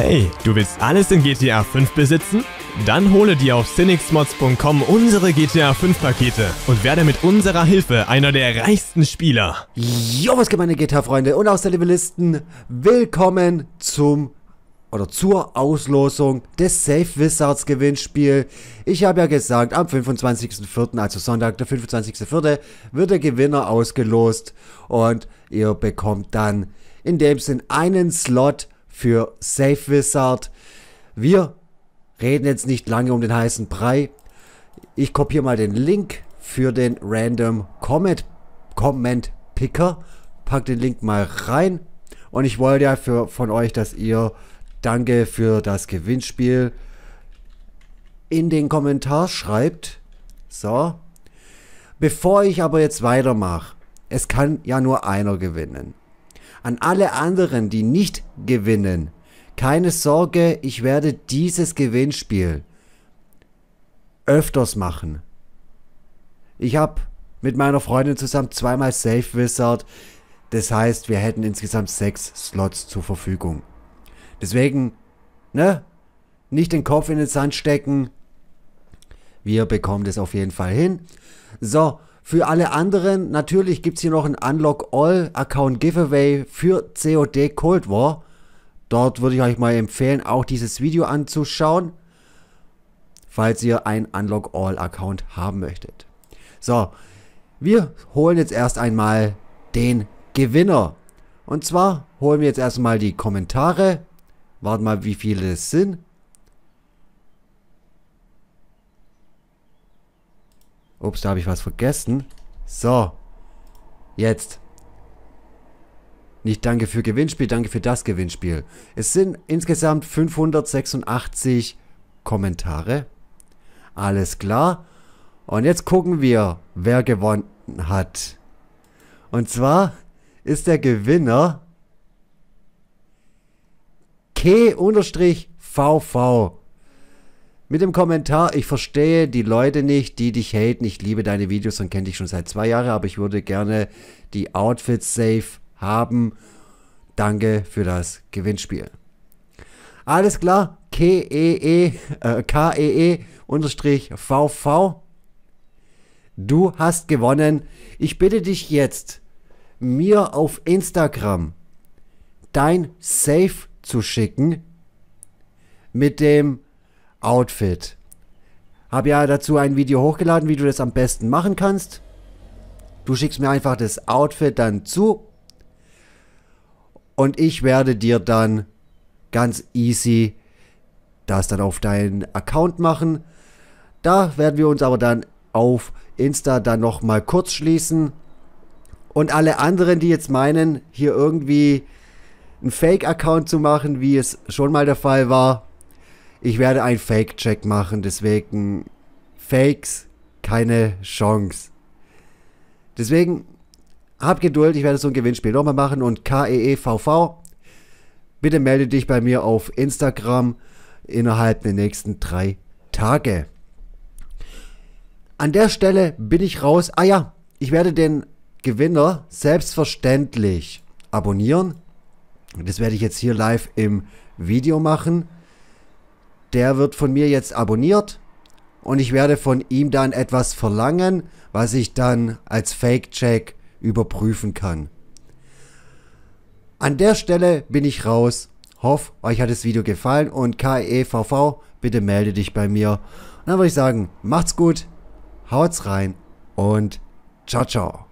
Hey, du willst alles in GTA 5 besitzen? Dann hole dir auf cynicsmods.com unsere GTA 5 Pakete und werde mit unserer Hilfe einer der reichsten Spieler. Jo, was geht meine GTA-Freunde und aus der Levelisten? Willkommen zum oder zur Auslosung des Safe Wizards Gewinnspiel. Ich habe ja gesagt, am 25.04., also Sonntag, der 25.04., wird der Gewinner ausgelost und ihr bekommt dann in dem Sinn einen Slot für Safe Wizard. Wir reden jetzt nicht lange um den heißen Brei. Ich kopiere mal den Link für den Random Comment, Comment Picker. Pack den Link mal rein. Und ich wollte ja für, von euch, dass ihr Danke für das Gewinnspiel in den Kommentar schreibt. So. Bevor ich aber jetzt weitermache, es kann ja nur einer gewinnen an alle anderen, die nicht gewinnen. Keine Sorge, ich werde dieses Gewinnspiel öfters machen. Ich habe mit meiner Freundin zusammen zweimal Safe Wizard. Das heißt, wir hätten insgesamt sechs Slots zur Verfügung. Deswegen, ne? Nicht den Kopf in den Sand stecken. Wir bekommen das auf jeden Fall hin. So, für alle anderen, natürlich gibt es hier noch ein Unlock All Account Giveaway für COD Cold War. Dort würde ich euch mal empfehlen, auch dieses Video anzuschauen, falls ihr ein Unlock All Account haben möchtet. So, wir holen jetzt erst einmal den Gewinner. Und zwar holen wir jetzt erstmal die Kommentare. Warten mal, wie viele es sind. Ups, da habe ich was vergessen. So. Jetzt. Nicht danke für Gewinnspiel, danke für das Gewinnspiel. Es sind insgesamt 586 Kommentare. Alles klar. Und jetzt gucken wir, wer gewonnen hat. Und zwar ist der Gewinner K-VV. Mit dem Kommentar, ich verstehe die Leute nicht, die dich haten. Ich liebe deine Videos und kenne dich schon seit zwei Jahren, aber ich würde gerne die Outfits safe haben. Danke für das Gewinnspiel. Alles klar, K-E-E, KEE, äh, e, e unterstrich V-V. Du hast gewonnen. Ich bitte dich jetzt, mir auf Instagram dein Safe zu schicken mit dem Outfit. Hab ja dazu ein Video hochgeladen, wie du das am besten machen kannst. Du schickst mir einfach das Outfit dann zu. Und ich werde dir dann ganz easy das dann auf deinen Account machen. Da werden wir uns aber dann auf Insta dann nochmal kurz schließen. Und alle anderen, die jetzt meinen, hier irgendwie einen Fake-Account zu machen, wie es schon mal der Fall war, ich werde einen Fake-Check machen, deswegen Fakes keine Chance. Deswegen hab Geduld, ich werde so ein Gewinnspiel nochmal machen und KEEVV, bitte melde dich bei mir auf Instagram innerhalb der nächsten drei Tage. An der Stelle bin ich raus. Ah ja, ich werde den Gewinner selbstverständlich abonnieren. Das werde ich jetzt hier live im Video machen der wird von mir jetzt abonniert und ich werde von ihm dann etwas verlangen, was ich dann als Fake-Check überprüfen kann. An der Stelle bin ich raus. Hoff, euch hat das Video gefallen und KEVV, bitte melde dich bei mir. Und dann würde ich sagen, macht's gut, haut's rein und ciao, ciao.